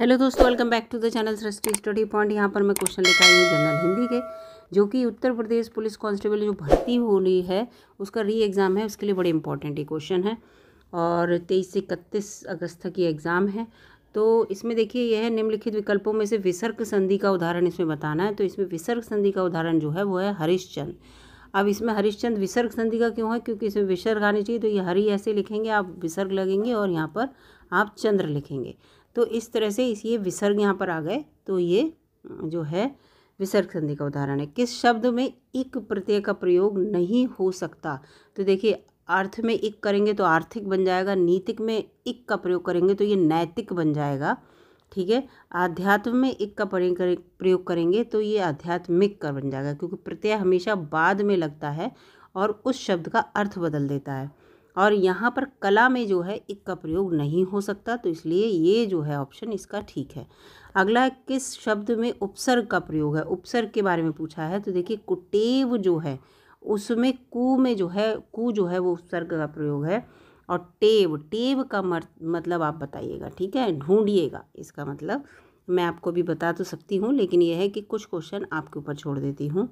hello दोस्तों welcome back to the channel Srishti study point यहाँ पर मैं क्वेश्चन लेकर आई हूँ जनरल हिंदी के जो कि उत्तर प्रदेश पुलिस कांस्टेबल जो भर्ती हो रही है उसका री एग्ज़ाम है उसके लिए बड़े इंपॉर्टेंट ये क्वेश्चन है और तेईस से इकतीस अगस्त तक ये एग्ज़ाम है तो इसमें देखिए यह है निम्नलिखित विकल्पों में से विसर्ग संधि का उदाहरण इसमें बताना है तो इसमें विसर्ग संधि का उदाहरण जो है वो है हरिश्चंद अब इसमें हरिश्चंद विसर्ग संधि का क्यों है क्योंकि इसमें विसर्ग आनी चाहिए तो ये हरी ऐसे लिखेंगे आप विसर्ग लगेंगे और यहाँ पर आप चंद्र लिखेंगे तो इस तरह से इस ये विसर्ग यहाँ पर आ गए तो ये जो है विसर्ग संधि का उदाहरण है किस शब्द में एक प्रत्यय का प्रयोग नहीं हो सकता तो देखिए अर्थ में एक करेंगे तो आर्थिक बन जाएगा नीतिक में एक का प्रयोग करेंगे तो ये नैतिक बन जाएगा ठीक है आध्यात्म में एक का प्रयोग करेंगे तो ये आध्यात्मिक का बन जाएगा क्योंकि प्रत्यय हमेशा बाद में लगता है और उस शब्द का अर्थ बदल देता है और यहाँ पर कला में जो है इक का प्रयोग नहीं हो सकता तो इसलिए ये जो है ऑप्शन इसका ठीक है अगला किस शब्द में उपसर्ग का प्रयोग है उपसर्ग के बारे में पूछा है तो देखिए कुटेव जो है उसमें कु में जो है कु जो है वो उपसर्ग का प्रयोग है और टेव टेव का मतलब आप बताइएगा ठीक है ढूंढिएगा इसका मतलब मैं आपको भी बता तो सकती हूँ लेकिन यह है कि कुछ क्वेश्चन आपके ऊपर छोड़ देती हूँ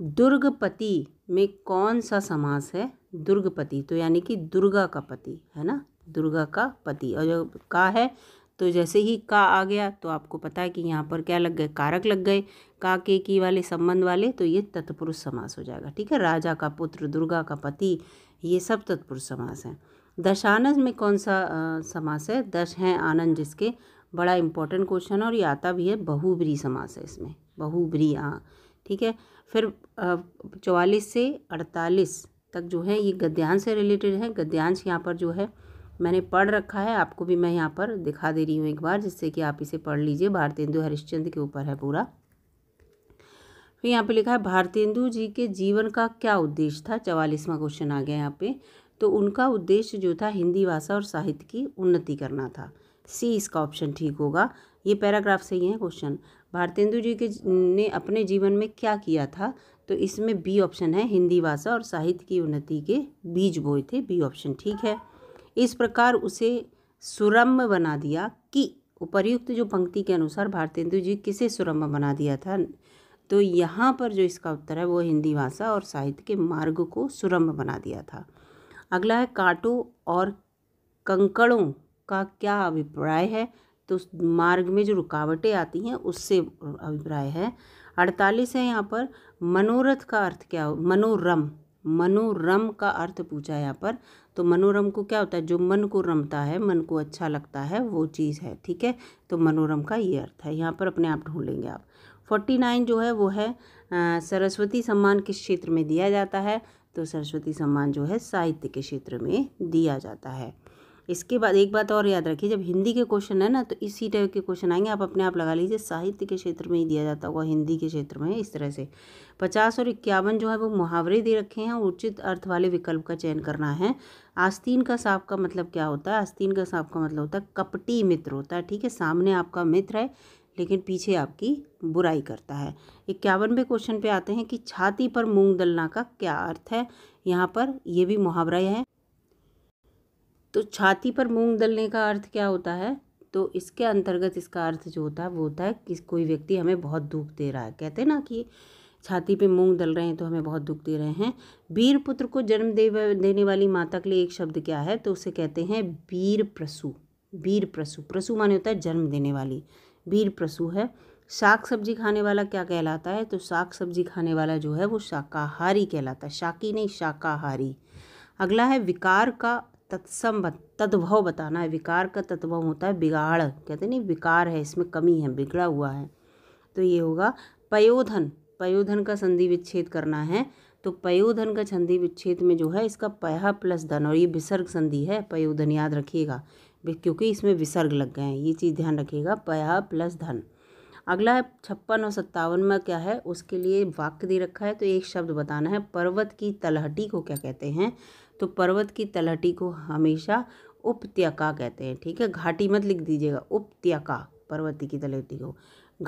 दुर्गपति में कौन सा समास है दुर्गपति तो यानी कि दुर्गा का पति है ना दुर्गा का पति और जो का है तो जैसे ही का आ गया तो आपको पता है कि यहाँ पर क्या लग गए कारक लग गए का के की वाले संबंध वाले तो ये तत्पुरुष समास हो जाएगा ठीक है राजा का पुत्र दुर्गा का पति ये सब तत्पुरुष समास हैं दशानज में कौन सा समास है दश हैं आनंद जिसके बड़ा इंपॉर्टेंट क्वेश्चन और ये आता भी है बहुब्री समास है इसमें बहुब्री हाँ ठीक है फिर चौवालीस से अड़तालीस तक जो है ये गद्यांश से रिलेटेड है गद्यांश यहाँ पर जो है मैंने पढ़ रखा है आपको भी मैं यहाँ पर दिखा दे रही हूँ एक बार जिससे कि आप इसे पढ़ लीजिए भारतेंदु हरिश्चंद्र के ऊपर है पूरा फिर यहाँ पे लिखा है भारतेंदु जी के जीवन का क्या उद्देश्य था चवालीसवां क्वेश्चन आ गया यहाँ पे तो उनका उद्देश्य जो था हिंदी भाषा और साहित्य की उन्नति करना था सी इसका ऑप्शन ठीक होगा ये पैराग्राफ सही है क्वेश्चन भारतेंदु जी के ने अपने जीवन में क्या किया था तो इसमें बी ऑप्शन है हिंदी भाषा और साहित्य की उन्नति के बीज बोए थे बी ऑप्शन ठीक है इस प्रकार उसे सुरम्य बना दिया कि उपर्युक्त जो पंक्ति के अनुसार भारतेंदु जी किसे सुरम्य बना दिया था तो यहाँ पर जो इसका उत्तर है वो हिंदी भाषा और साहित्य के मार्ग को सुरम्य बना दिया था अगला है कांटों और कंकड़ों का क्या अभिप्राय है तो उस मार्ग में जो रुकावटें आती हैं उससे अभिप्राय है अड़तालीस है यहाँ पर मनोरथ का अर्थ क्या हो मनोरम मनोरम का अर्थ पूछा है यहाँ पर तो मनोरम को क्या होता है जो मन को रमता है मन को अच्छा लगता है वो चीज़ है ठीक है तो मनोरम का ये अर्थ है यहाँ पर अपने आप ढूंढ लेंगे आप फोर्टी नाइन जो है वो है सरस्वती सम्मान किस क्षेत्र में दिया जाता है तो सरस्वती सम्मान जो है साहित्य के क्षेत्र में दिया जाता है इसके बाद एक बात और याद रखिए जब हिंदी के क्वेश्चन है ना तो इसी टाइप के क्वेश्चन आएंगे आप अपने आप लगा लीजिए साहित्य के क्षेत्र में ही दिया जाता होगा हिंदी के क्षेत्र में इस तरह से पचास और इक्यावन जो है वो मुहावरे दे रखे हैं उचित अर्थ वाले विकल्प का चयन करना है आस्तीन का सांप का मतलब क्या होता है आस्तीन का सांप का मतलब होता है कपटी मित्र होता है ठीक है सामने आपका मित्र है लेकिन पीछे आपकी बुराई करता है इक्यावनवे क्वेश्चन पे आते हैं कि छाती पर मूंग दलना का क्या अर्थ है यहाँ पर यह भी मुहावरा है तो छाती पर मूंग दलने का अर्थ क्या होता है तो इसके अंतर्गत इसका अर्थ जो होता है वो होता है कि कोई व्यक्ति हमें बहुत दुख दे रहा है कहते हैं ना कि छाती पे मूंग दल रहे हैं तो हमें बहुत दुख दे रहे हैं वीर पुत्र को जन्म दे देने वाली माता के लिए एक शब्द क्या है तो उसे कहते हैं वीर प्रसु वीर प्रसु प्रसु माने होता है जन्म देने वाली वीर प्रसु है शाक सब्जी खाने वाला क्या कहलाता है तो शाक सब्जी खाने वाला जो है वो शाकाहारी कहलाता है शाकी नहीं शाकाहारी अगला है विकार का तत्सम तद्भव बताना है विकार का तद्भव होता है बिगाड़ कहते नहीं विकार है इसमें कमी है बिगड़ा हुआ है तो ये होगा पयोधन पयोधन का संधि विच्छेद करना है तो पयोधन का संधि विच्छेद में जो है इसका पया प्लस धन और ये विसर्ग संधि है पयोधन याद रखिएगा क्योंकि इसमें विसर्ग लग गए हैं ये चीज़ ध्यान रखिएगा पया प्लस धन अगला है छप्पन और सत्तावन में क्या है उसके लिए वाक्य दे रखा है तो एक शब्द बताना है पर्वत की तलहटी को क्या कहते हैं तो पर्वत की तलहटी को हमेशा उपत्यका कहते हैं ठीक है घाटी मत लिख दीजिएगा उपत्यका पर्वत की तलहटी को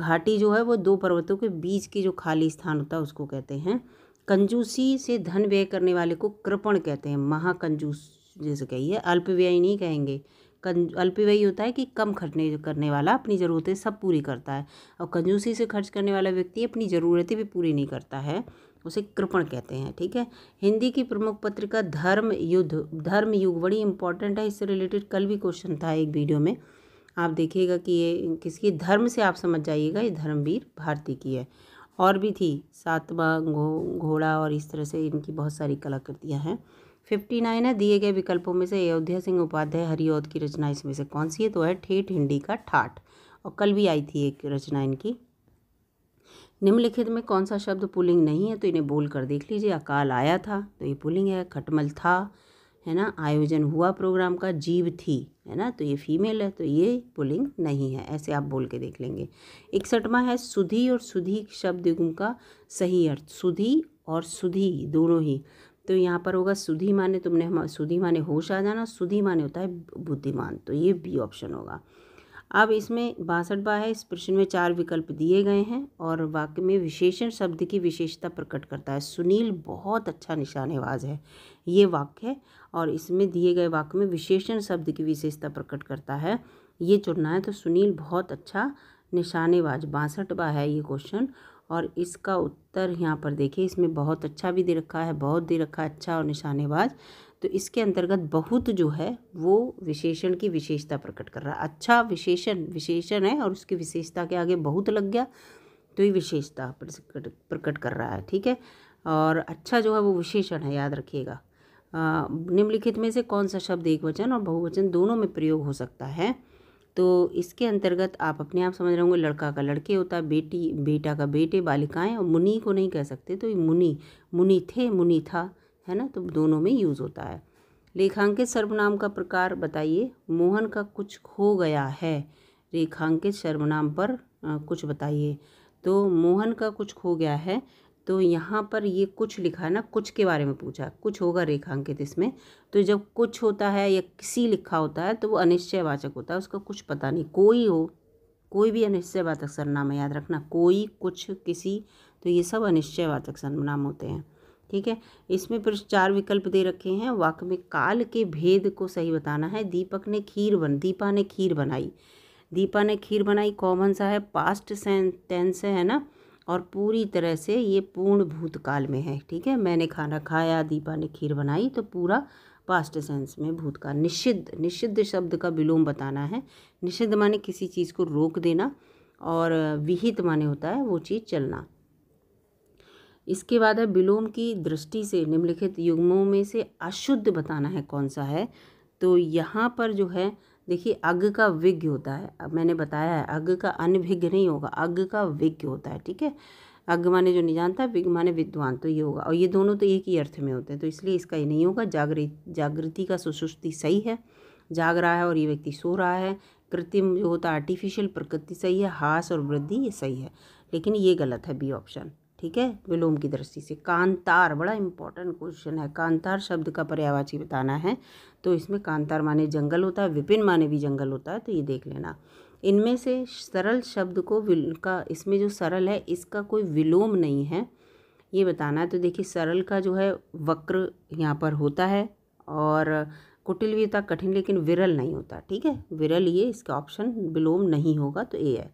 घाटी जो है वो दो पर्वतों के बीच की जो खाली स्थान होता है उसको कहते हैं कंजूसी से धन व्यय करने वाले को कृपण कहते हैं महाकंजूस जैसे कहिए अल्पव्यय नहीं कहेंगे कं अल्पव्ययी होता है कि कम खर्चने करने वाला अपनी ज़रूरतें सब पूरी करता है और कंजूसी से खर्च करने वाला व्यक्ति अपनी ज़रूरतें भी पूरी नहीं करता है उसे कृपण कहते हैं ठीक है हिंदी की प्रमुख पत्रिका धर्म युद्ध धर्म युग बड़ी इंपॉर्टेंट है इससे रिलेटेड कल भी क्वेश्चन था एक वीडियो में आप देखिएगा कि ये किसकी धर्म से आप समझ जाइएगा ये धर्मवीर भारती की है और भी थी सातवा घो घोड़ा और इस तरह से इनकी बहुत सारी कलाकृतियाँ हैं फिफ्टी नाइन है दिए गए विकल्पों में से अयोध्या सिंह उपाध्याय हरिओद की रचना इसमें से कौन सी है तो है ठेठ हिंडी का ठाठ और कल भी आई थी एक रचना इनकी निम्नलिखित में कौन सा शब्द पुलिंग नहीं है तो इन्हें बोल कर देख लीजिए अकाल आया था तो ये पुलिंग है खटमल था है ना आयोजन हुआ प्रोग्राम का जीव थी है ना तो ये फीमेल है तो ये पुलिंग नहीं है ऐसे आप बोल के देख लेंगे इकसठवा है सुधी और सुधी शब्द का सही अर्थ सुधी और सुधी दोनों ही तो यहाँ पर होगा सुधी माने तुमने हम सुधी माने होश आ जाना सुधी माने होता है बुद्धिमान तो ये बी ऑप्शन होगा अब इसमें बासठ बा है इस प्रश्न में चार विकल्प दिए गए हैं और वाक्य में विशेषण शब्द की विशेषता प्रकट करता है सुनील बहुत अच्छा निशानेबाज है ये वाक्य है और इसमें दिए गए वाक्य में विशेषण शब्द की विशेषता प्रकट करता है ये चुनना है तो सुनील बहुत अच्छा निशानेबाज बासठ बा है ये क्वेश्चन और इसका उत्तर यहाँ पर देखिए इसमें बहुत अच्छा भी दे रखा है बहुत दे रखा है अच्छा और निशानेबाज तो इसके अंतर्गत बहुत जो है वो विशेषण की विशेषता प्रकट कर रहा है अच्छा विशेषण विशेषण है और उसकी विशेषता के आगे बहुत लग गया तो ये विशेषता प्रकट प्रकट कर रहा है ठीक है और अच्छा जो है वो विशेषण है याद रखिएगा निम्नलिखित में से कौन सा शब्द एक वचन और बहुवचन दोनों में प्रयोग हो सकता है तो इसके अंतर्गत आप अपने आप समझ रहे होंगे लड़का का लड़के होता है बेटी बेटा का बेटे बालिकाएं और मुनि को नहीं कह सकते तो ये मुनि मुनि थे मुनि था है ना तो दोनों में यूज़ होता है रेखांकित सर्वनाम का प्रकार बताइए मोहन का कुछ खो गया है रेखांकित सर्वनाम पर आ, कुछ बताइए तो मोहन का कुछ खो गया है तो यहाँ पर ये कुछ लिखा है ना कुछ के बारे में पूछा कुछ होगा रेखांकित इसमें तो जब कुछ होता है या किसी लिखा होता है तो वो अनिश्चयवाचक होता है उसका कुछ पता नहीं कोई हो कोई भी अनिश्चयवाचक सर्वनाम है याद रखना कोई कुछ किसी तो ये सब अनिश्चयवाचक सर्वनाम होते हैं ठीक है इसमें फिर चार विकल्प दे रखे हैं वाक में काल के भेद को सही बताना है दीपक ने खीर बन दीपा ने खीर बनाई दीपा ने खीर बनाई कॉमन सा है पास्ट टेंस है ना और पूरी तरह से ये पूर्ण भूतकाल में है ठीक है मैंने खाना खाया दीपा ने खीर बनाई तो पूरा पास्ट सेंस में भूतकाल निषिद्ध निषिद्ध शब्द का विलोम बताना है निषिद्ध माने किसी चीज़ को रोक देना और विहित माने होता है वो चीज़ चलना इसके बाद है विलोम की दृष्टि से निम्नलिखित युग्मों में से अशुद्ध बताना है कौन सा है तो यहाँ पर जो है देखिए अग का विज्ञ होता है अब मैंने बताया है अग का अनभिज्ञ नहीं होगा अग का विज्ञ होता है ठीक है अग माने जो नहीं जानता विज्ञ माने विद्वान तो ये होगा और ये दोनों तो एक ही अर्थ में होते हैं तो इसलिए इसका ये नहीं होगा जागृत जागृति का सुसुस्ती सही है जाग रहा है और ये व्यक्ति सो रहा है कृत्रिम जो होता है आर्टिफिशियल प्रकृति सही है हास और वृद्धि ये सही है लेकिन ये गलत है बी ऑप्शन ठीक है विलोम की दृष्टि से कांतार बड़ा इंपॉर्टेंट क्वेश्चन है कांतार शब्द का पर्यावाची बताना है तो इसमें कांतार माने जंगल होता है विपिन माने भी जंगल होता है तो ये देख लेना इनमें से सरल शब्द को विल का इसमें जो सरल है इसका कोई विलोम नहीं है ये बताना है तो देखिए सरल का जो है वक्र यहाँ पर होता है और कुटिल भी होता कठिन लेकिन विरल नहीं होता ठीक है विरल ये इसका ऑप्शन विलोम नहीं होगा तो ए है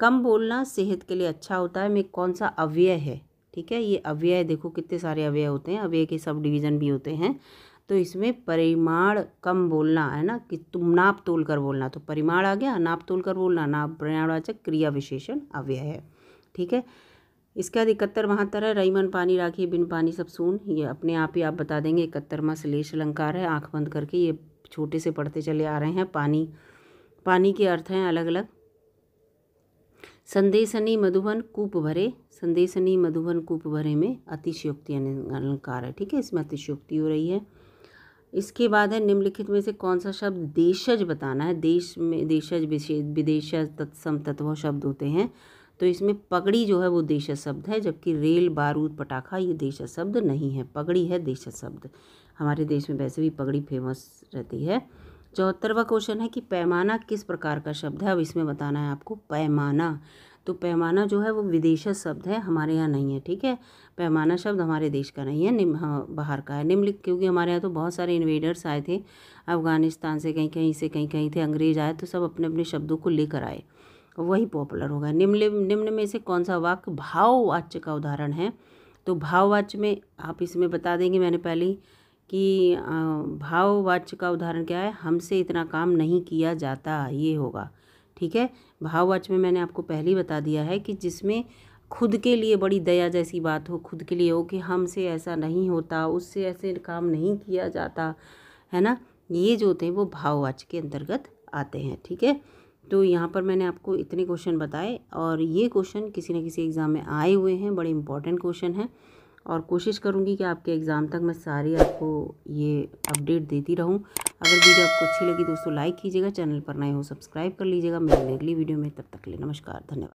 कम बोलना सेहत के लिए अच्छा होता है में कौन सा अव्यय है ठीक है ये अव्यय देखो कितने सारे अव्यय होते हैं अव्यय के सब डिवीज़न भी होते हैं तो इसमें परिमाण कम बोलना है ना कि तुम नाप तोल कर बोलना तो परिमाण आ गया नाप तोल कर बोलना नाप प्रयाणवाचक क्रिया विशेषण अव्यय है ठीक है इसके बाद इकहत्तर बहत्तर तरह रईमन पानी राखी बिन पानी सब सून ये अपने आप ही आप बता देंगे इकहत्तरवा श्लेष अलंकार है आँख बंद करके ये छोटे से पढ़ते चले आ रहे हैं पानी पानी के अर्थ हैं अलग अलग संदेशनी मधुबन कूप भरे संदेशनी मधुबन कूप भरे में अतिशयोक्ति अलंकार है ठीक है इसमें अतिशयोक्ति हो रही है इसके बाद है निम्नलिखित में से कौन सा शब्द देशज बताना है देश में देशज विशेष विदेशज तत्सम तत्व शब्द होते हैं तो इसमें पगड़ी जो है वो देश शब्द है जबकि रेल बारूद पटाखा ये देश शब्द नहीं है पगड़ी है देश शब्द हमारे देश में वैसे भी पगड़ी फेमस रहती है चौहत्तरवा क्वेश्चन है कि पैमाना किस प्रकार का शब्द है अब इसमें बताना है आपको पैमाना तो पैमाना जो है वो विदेशा शब्द है हमारे यहाँ नहीं है ठीक है पैमाना शब्द हमारे देश का नहीं है निम हाँ, बाहर का है निम्नलिखित क्योंकि हमारे यहाँ तो बहुत सारे इन्वेडर्स आए थे अफ़गानिस्तान से कहीं कहीं से कहीं कहीं थे अंग्रेज आए तो सब अपने अपने शब्दों को लेकर आए वही पॉपुलर होगा निम्न निम्न में से कौन सा वाक्य भाववाच्य का उदाहरण है तो भाववाच्य में आप इसमें बता देंगे मैंने पहले ही कि भाववाच्य का उदाहरण क्या है हमसे इतना काम नहीं किया जाता ये होगा ठीक है भाववाच्य में मैंने आपको पहले ही बता दिया है कि जिसमें खुद के लिए बड़ी दया जैसी बात हो खुद के लिए हो कि हमसे ऐसा नहीं होता उससे ऐसे काम नहीं किया जाता है ना ये जो होते हैं वो भाववाच्य के अंतर्गत आते हैं ठीक है तो यहाँ पर मैंने आपको इतने क्वेश्चन बताए और ये क्वेश्चन किसी न किसी एग्ज़ाम में आए हुए हैं बड़े इंपॉर्टेंट क्वेश्चन हैं और कोशिश करूँगी कि आपके एग्ज़ाम तक मैं सारी आपको ये अपडेट देती रहूँ अगर वीडियो आपको अच्छी लगी दोस्तों लाइक कीजिएगा चैनल पर नए हो सब्सक्राइब कर लीजिएगा मिलेंगे अगली वीडियो में तब तक के लिए नमस्कार धन्यवाद